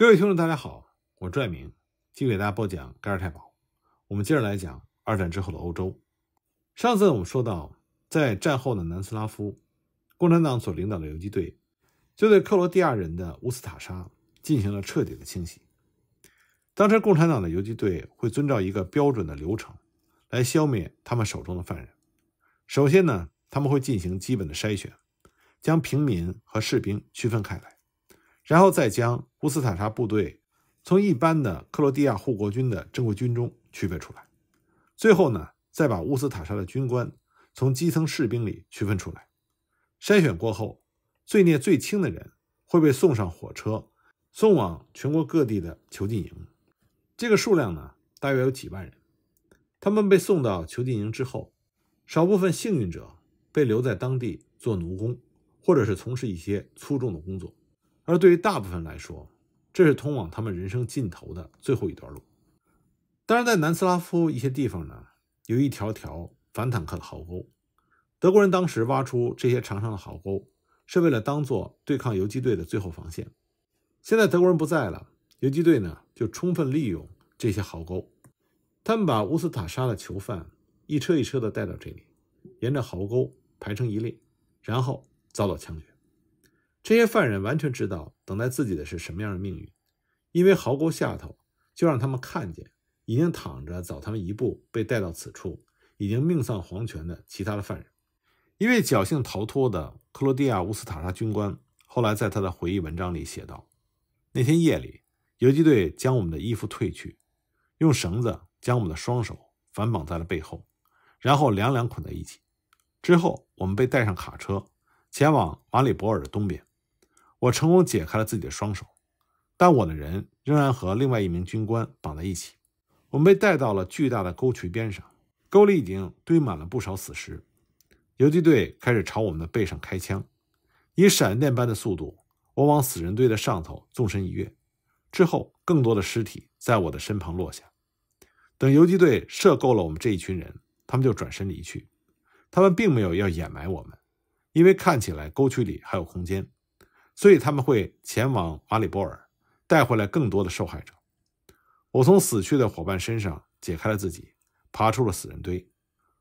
各位听众，大家好，我拽明，今天给大家播讲《盖尔太保》。我们接着来讲二战之后的欧洲。上次我们说到，在战后的南斯拉夫，共产党所领导的游击队就对克罗地亚人的乌斯塔沙进行了彻底的清洗。当时共产党的游击队会遵照一个标准的流程来消灭他们手中的犯人。首先呢，他们会进行基本的筛选，将平民和士兵区分开来，然后再将。乌斯塔察部队从一般的克罗地亚护国军的正规军中区别出来，最后呢，再把乌斯塔察的军官从基层士兵里区分出来，筛选过后，罪孽最轻的人会被送上火车，送往全国各地的囚禁营。这个数量呢，大约有几万人。他们被送到囚禁营之后，少部分幸运者被留在当地做奴工，或者是从事一些粗重的工作，而对于大部分来说，这是通往他们人生尽头的最后一段路。当然，在南斯拉夫一些地方呢，有一条条反坦克的壕沟。德国人当时挖出这些长长的壕沟，是为了当做对抗游击队的最后防线。现在德国人不在了，游击队呢就充分利用这些壕沟。他们把乌斯塔沙的囚犯一车一车的带到这里，沿着壕沟排成一列，然后遭到枪决。这些犯人完全知道等待自己的是什么样的命运，因为壕沟下头就让他们看见已经躺着早他们一步被带到此处、已经命丧黄泉的其他的犯人。一位侥幸逃脱的克罗地亚乌斯塔沙军官后来在他的回忆文章里写道：“那天夜里，游击队将我们的衣服褪去，用绳子将我们的双手反绑在了背后，然后两两捆在一起。之后，我们被带上卡车，前往马里博尔的东边。”我成功解开了自己的双手，但我的人仍然和另外一名军官绑在一起。我们被带到了巨大的沟渠边上，沟里已经堆满了不少死尸。游击队开始朝我们的背上开枪，以闪电般的速度，我往死人堆的上头纵身一跃。之后，更多的尸体在我的身旁落下。等游击队射够了我们这一群人，他们就转身离去。他们并没有要掩埋我们，因为看起来沟渠里还有空间。所以他们会前往阿里波尔，带回来更多的受害者。我从死去的伙伴身上解开了自己，爬出了死人堆。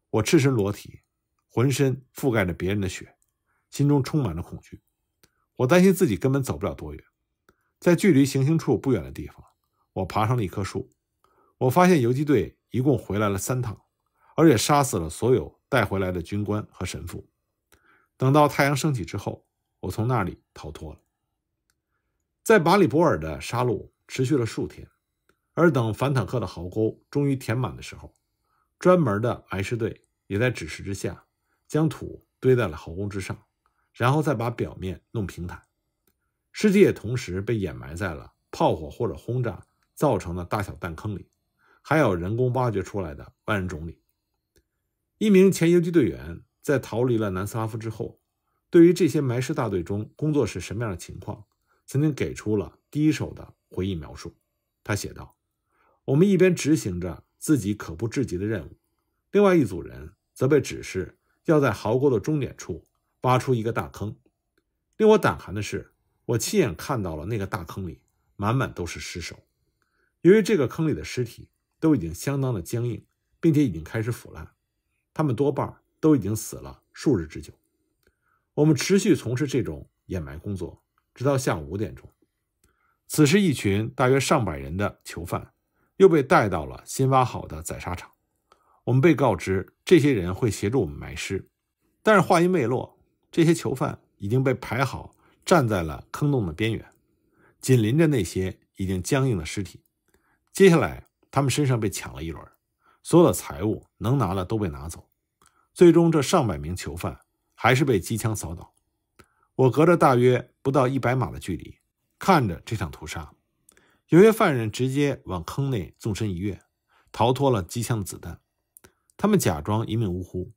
我赤身裸体，浑身覆盖着别人的血，心中充满了恐惧。我担心自己根本走不了多远。在距离行刑处不远的地方，我爬上了一棵树。我发现游击队一共回来了三趟，而且杀死了所有带回来的军官和神父。等到太阳升起之后。我从那里逃脱了。在马里博尔的杀戮持续了数天，而等反坦克的壕沟终于填满的时候，专门的埋尸队也在指示之下，将土堆在了壕沟之上，然后再把表面弄平坦。尸体也同时被掩埋在了炮火或者轰炸造成的大小弹坑里，还有人工挖掘出来的万人冢里。一名前游击队员在逃离了南斯拉夫之后。对于这些埋尸大队中工作是什么样的情况，曾经给出了第一手的回忆描述。他写道：“我们一边执行着自己可怖至极的任务，另外一组人则被指示要在壕沟的终点处挖出一个大坑。令我胆寒的是，我亲眼看到了那个大坑里满满都是尸首。由于这个坑里的尸体都已经相当的僵硬，并且已经开始腐烂，他们多半都已经死了数日之久。”我们持续从事这种掩埋工作，直到下午五点钟。此时，一群大约上百人的囚犯又被带到了新挖好的宰杀场。我们被告知，这些人会协助我们埋尸，但是话音未落，这些囚犯已经被排好，站在了坑洞的边缘，紧邻着那些已经僵硬的尸体。接下来，他们身上被抢了一轮，所有的财物能拿的都被拿走。最终，这上百名囚犯。还是被机枪扫倒。我隔着大约不到一百码的距离看着这场屠杀。有些犯人直接往坑内纵身一跃，逃脱了机枪的子弹。他们假装一命呜呼，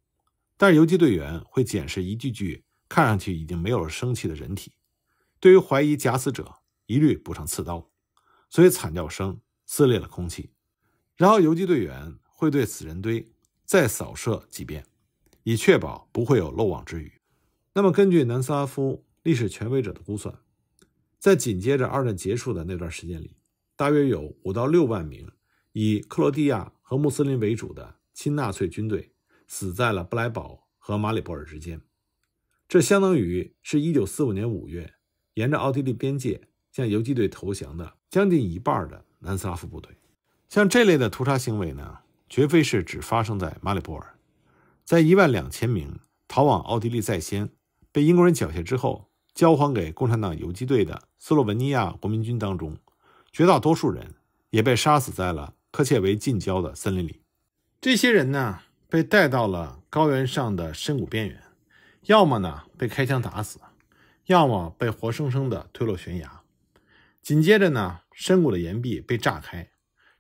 但是游击队员会检视一具具看上去已经没有了生气的人体。对于怀疑假死者，一律补上刺刀，所以惨叫声撕裂了空气。然后游击队员会对死人堆再扫射几遍。以确保不会有漏网之鱼。那么，根据南斯拉夫历史权威者的估算，在紧接着二战结束的那段时间里，大约有五到六万名以克罗地亚和穆斯林为主的亲纳粹军队死在了布莱堡和马里波尔之间。这相当于是一九四五年五月沿着奥地利边界向游击队投降的将近一半的南斯拉夫部队。像这类的屠杀行为呢，绝非是只发生在马里波尔。在一万两千名逃往奥地利在先，被英国人缴械之后交还给共产党游击队的斯洛文尼亚国民军当中，绝大多数人也被杀死在了科切维近郊的森林里。这些人呢，被带到了高原上的深谷边缘，要么呢被开枪打死，要么被活生生地推落悬崖。紧接着呢，深谷的岩壁被炸开，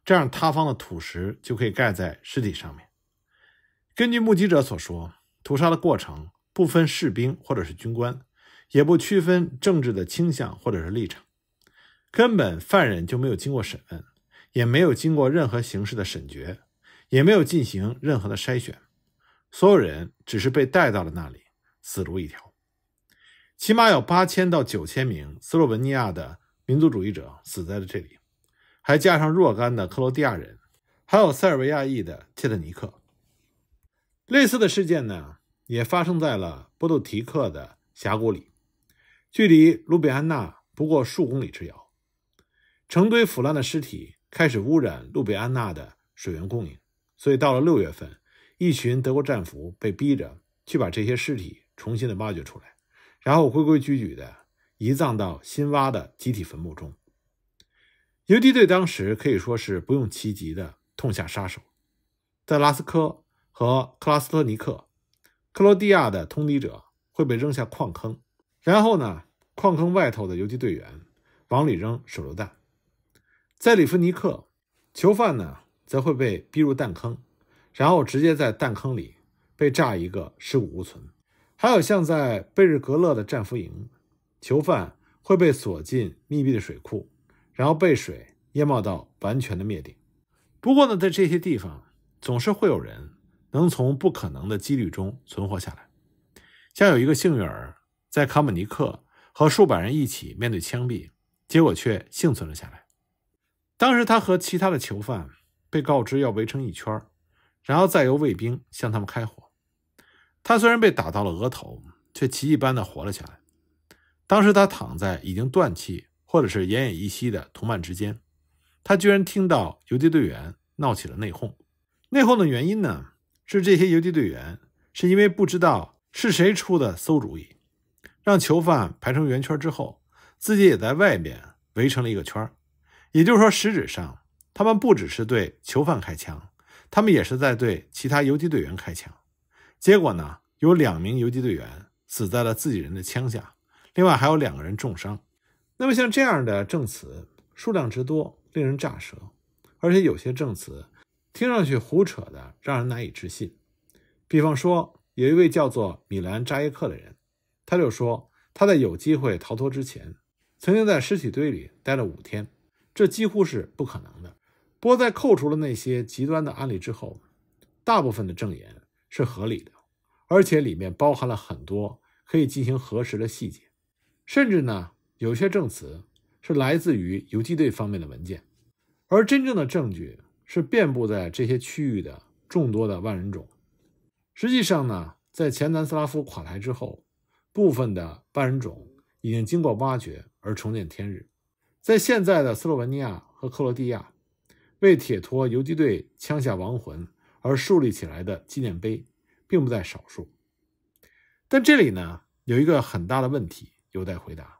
这样塌方的土石就可以盖在尸体上面。根据目击者所说，屠杀的过程不分士兵或者是军官，也不区分政治的倾向或者是立场，根本犯人就没有经过审问，也没有经过任何形式的审决，也没有进行任何的筛选，所有人只是被带到了那里，死路一条。起码有八千到九千名斯洛文尼亚的民族主义者死在了这里，还加上若干的克罗地亚人，还有塞尔维亚裔的切特尼克。类似的事件呢，也发生在了波多提克的峡谷里，距离卢比安纳不过数公里之遥。成堆腐烂的尸体开始污染卢比安纳的水源供应，所以到了六月份，一群德国战俘被逼着去把这些尸体重新的挖掘出来，然后规规矩矩的移葬到新挖的集体坟墓中。游击队当时可以说是不用其极的痛下杀手，在拉斯科。和克拉斯托尼克、克罗地亚的通敌者会被扔下矿坑，然后呢，矿坑外头的游击队员往里扔手榴弹。在里夫尼克，囚犯呢则会被逼入弹坑，然后直接在弹坑里被炸一个尸骨无存。还有像在贝日格勒的战俘营，囚犯会被锁进密闭的水库，然后被水淹没到完全的灭顶。不过呢，在这些地方总是会有人。能从不可能的几率中存活下来，像有一个幸运儿在卡姆尼克和数百人一起面对枪毙，结果却幸存了下来。当时他和其他的囚犯被告知要围成一圈然后再由卫兵向他们开火。他虽然被打到了额头，却奇迹般的活了下来。当时他躺在已经断气或者是奄奄一息的同伴之间，他居然听到游击队员闹起了内讧。内讧的原因呢？是这些游击队员，是因为不知道是谁出的馊主意，让囚犯排成圆圈之后，自己也在外面围成了一个圈也就是说，实质上他们不只是对囚犯开枪，他们也是在对其他游击队员开枪。结果呢，有两名游击队员死在了自己人的枪下，另外还有两个人重伤。那么像这样的证词数量之多，令人咋舌，而且有些证词。听上去胡扯的，让人难以置信。比方说，有一位叫做米兰扎耶克的人，他就说他在有机会逃脱之前，曾经在尸体堆里待了五天，这几乎是不可能的。不过，在扣除了那些极端的案例之后，大部分的证言是合理的，而且里面包含了很多可以进行核实的细节，甚至呢，有些证词是来自于游击队方面的文件，而真正的证据。是遍布在这些区域的众多的万人种。实际上呢，在前南斯拉夫垮台之后，部分的万人种已经经过挖掘而重见天日。在现在的斯洛文尼亚和克罗地亚，为铁托游击队枪下亡魂而树立起来的纪念碑，并不在少数。但这里呢，有一个很大的问题有待回答，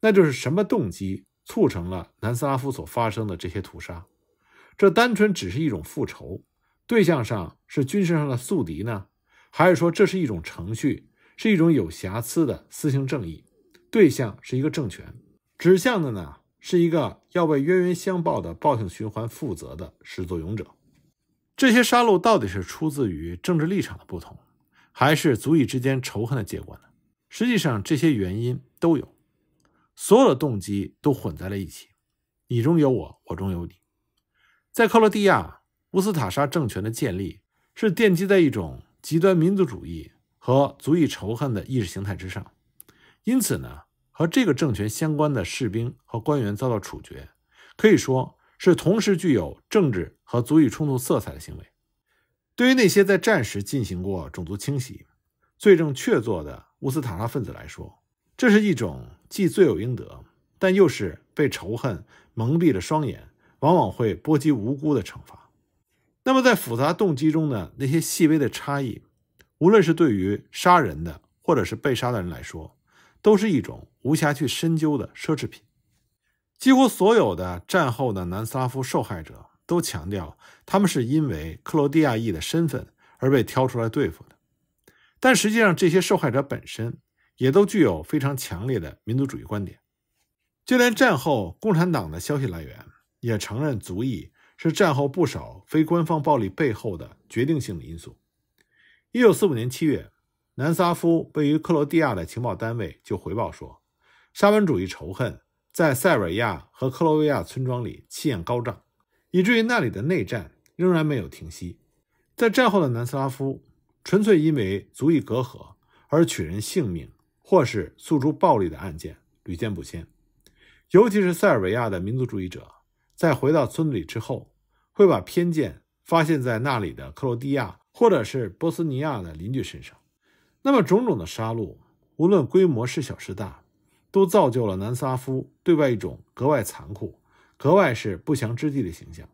那就是什么动机促成了南斯拉夫所发生的这些屠杀？这单纯只是一种复仇，对象上是军事上的宿敌呢，还是说这是一种程序，是一种有瑕疵的私行正义？对象是一个政权，指向的呢是一个要为冤冤相报的暴应循环负责的始作俑者。这些杀戮到底是出自于政治立场的不同，还是族裔之间仇恨的结果呢？实际上，这些原因都有，所有的动机都混在了一起，你中有我，我中有你。在克罗地亚，乌斯塔沙政权的建立是奠基在一种极端民族主义和足以仇恨的意识形态之上。因此呢，和这个政权相关的士兵和官员遭到处决，可以说是同时具有政治和足以冲突色彩的行为。对于那些在战时进行过种族清洗、罪证确凿的乌斯塔沙分子来说，这是一种既罪有应得，但又是被仇恨蒙蔽了双眼。往往会波及无辜的惩罚。那么，在复杂动机中呢？那些细微的差异，无论是对于杀人的，或者是被杀的人来说，都是一种无暇去深究的奢侈品。几乎所有的战后的南斯拉夫受害者都强调，他们是因为克罗地亚裔的身份而被挑出来对付的。但实际上，这些受害者本身也都具有非常强烈的民族主义观点。就连战后共产党的消息来源。也承认，族裔是战后不少非官方暴力背后的决定性的因素。一九四五年七月，南斯拉夫位于克罗地亚的情报单位就回报说，沙文主义仇恨在塞尔维亚和克罗维亚村庄里气焰高涨，以至于那里的内战仍然没有停息。在战后的南斯拉夫，纯粹因为族裔隔阂而取人性命或是诉诸暴力的案件屡见不鲜，尤其是塞尔维亚的民族主义者。在回到村子里之后，会把偏见发现在那里的克罗地亚或者是波斯尼亚的邻居身上。那么种种的杀戮，无论规模是小是大，都造就了南斯拉夫对外一种格外残酷、格外是不祥之地的形象。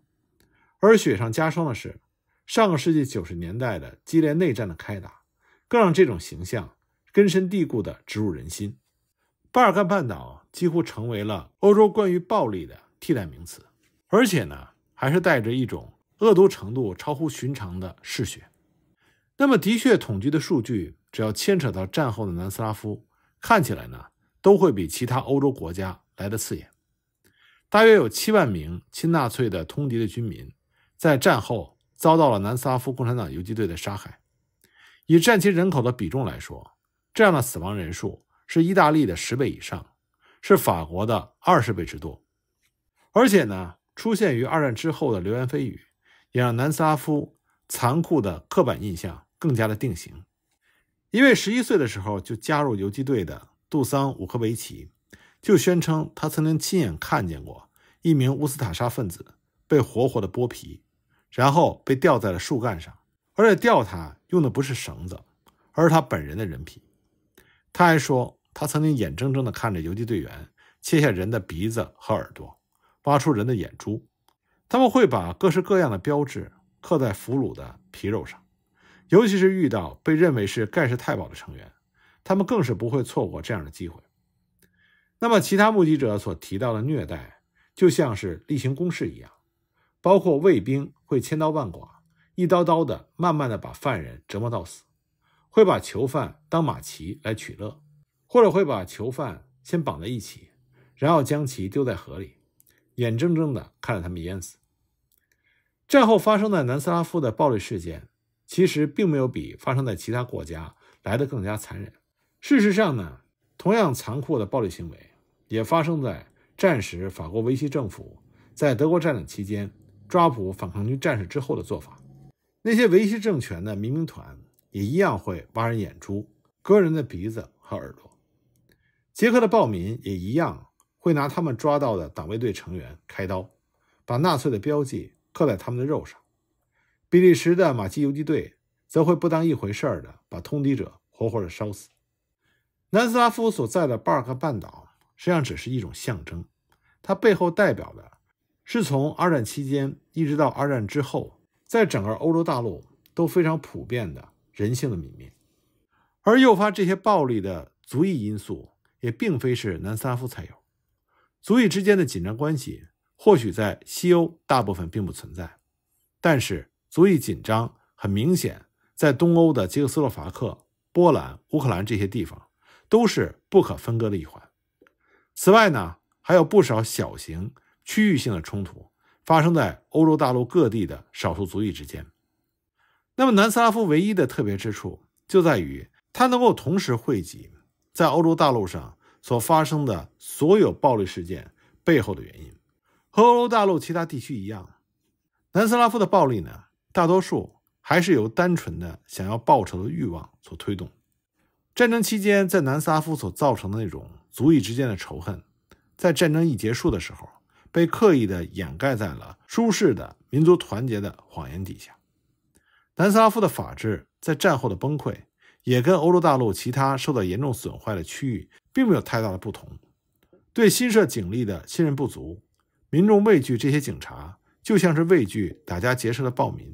而雪上加霜的是，上个世纪九十年代的激烈内战的开打，更让这种形象根深蒂固地植入人心。巴尔干半岛几乎成为了欧洲关于暴力的替代名词。而且呢，还是带着一种恶毒程度超乎寻常的嗜血。那么，的确，统计的数据，只要牵扯到战后的南斯拉夫，看起来呢，都会比其他欧洲国家来的刺眼。大约有七万名亲纳粹的通敌的军民，在战后遭到了南斯拉夫共产党游击队的杀害。以战前人口的比重来说，这样的死亡人数是意大利的十倍以上，是法国的二十倍之多。而且呢。出现于二战之后的流言蜚语，也让南斯拉夫残酷的刻板印象更加的定型。一位十一岁的时候就加入游击队的杜桑·武科维奇，就宣称他曾经亲眼看见过一名乌斯塔沙分子被活活的剥皮，然后被吊在了树干上，而且吊他用的不是绳子，而是他本人的人皮。他还说，他曾经眼睁睁地看着游击队员切下人的鼻子和耳朵。挖出人的眼珠，他们会把各式各样的标志刻在俘虏的皮肉上，尤其是遇到被认为是盖世太保的成员，他们更是不会错过这样的机会。那么，其他目击者所提到的虐待，就像是例行公事一样，包括卫兵会千刀万剐，一刀刀的慢慢的把犯人折磨到死，会把囚犯当马骑来取乐，或者会把囚犯先绑在一起，然后将其丢在河里。眼睁睁的看着他们淹死。战后发生在南斯拉夫的暴力事件，其实并没有比发生在其他国家来的更加残忍。事实上呢，同样残酷的暴力行为也发生在战时法国维希政府在德国占领期间抓捕反抗军战士之后的做法。那些维希政权的民兵团也一样会挖人眼珠、割人的鼻子和耳朵。捷克的暴民也一样。会拿他们抓到的党卫队成员开刀，把纳粹的标记刻在他们的肉上。比利时的马基游击队则会不当一回事儿的，把通敌者活活的烧死。南斯拉夫所在的巴尔克半岛实际上只是一种象征，它背后代表的是从二战期间一直到二战之后，在整个欧洲大陆都非常普遍的人性的泯灭。而诱发这些暴力的足裔因素也并非是南斯拉夫才有。族裔之间的紧张关系，或许在西欧大部分并不存在，但是族裔紧张很明显，在东欧的捷克斯洛伐克、波兰、乌克兰这些地方，都是不可分割的一环。此外呢，还有不少小型区域性的冲突发生在欧洲大陆各地的少数族裔之间。那么南斯拉夫唯一的特别之处，就在于它能够同时汇集在欧洲大陆上。所发生的所有暴力事件背后的原因，和欧洲大陆其他地区一样，南斯拉夫的暴力呢，大多数还是由单纯的想要报仇的欲望所推动。战争期间在南斯拉夫所造成的那种足以之间的仇恨，在战争一结束的时候，被刻意的掩盖在了舒适的民族团结的谎言底下。南斯拉夫的法治在战后的崩溃。也跟欧洲大陆其他受到严重损坏的区域并没有太大的不同。对新设警力的信任不足，民众畏惧这些警察，就像是畏惧打家劫舍的暴民。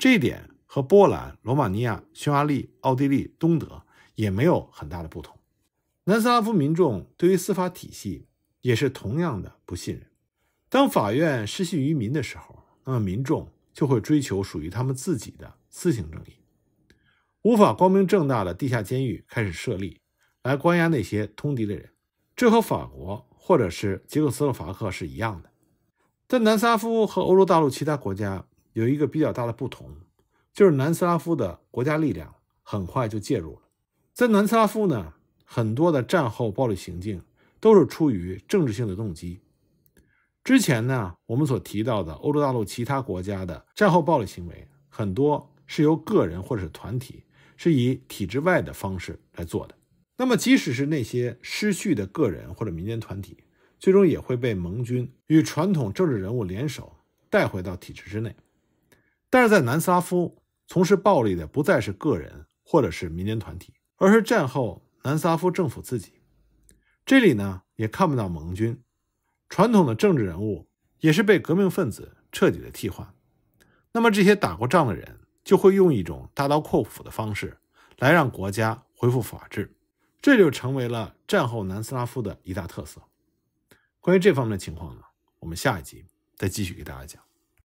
这一点和波兰、罗马尼亚、匈牙利、奥地利、东德也没有很大的不同。南斯拉夫民众对于司法体系也是同样的不信任。当法院失信于民的时候，那么民众就会追求属于他们自己的私刑正义。无法光明正大的地下监狱开始设立，来关押那些通敌的人。这和法国或者是捷克斯洛伐克是一样的。在南斯拉夫和欧洲大陆其他国家有一个比较大的不同，就是南斯拉夫的国家力量很快就介入了。在南斯拉夫呢，很多的战后暴力行径都是出于政治性的动机。之前呢，我们所提到的欧洲大陆其他国家的战后暴力行为，很多是由个人或者是团体。是以体制外的方式来做的。那么，即使是那些失序的个人或者民间团体，最终也会被盟军与传统政治人物联手带回到体制之内。但是在南斯拉夫，从事暴力的不再是个人或者是民间团体，而是战后南斯拉夫政府自己。这里呢，也看不到盟军，传统的政治人物也是被革命分子彻底的替换。那么，这些打过仗的人。就会用一种大刀阔斧的方式，来让国家恢复法治，这就成为了战后南斯拉夫的一大特色。关于这方面的情况呢，我们下一集再继续给大家讲。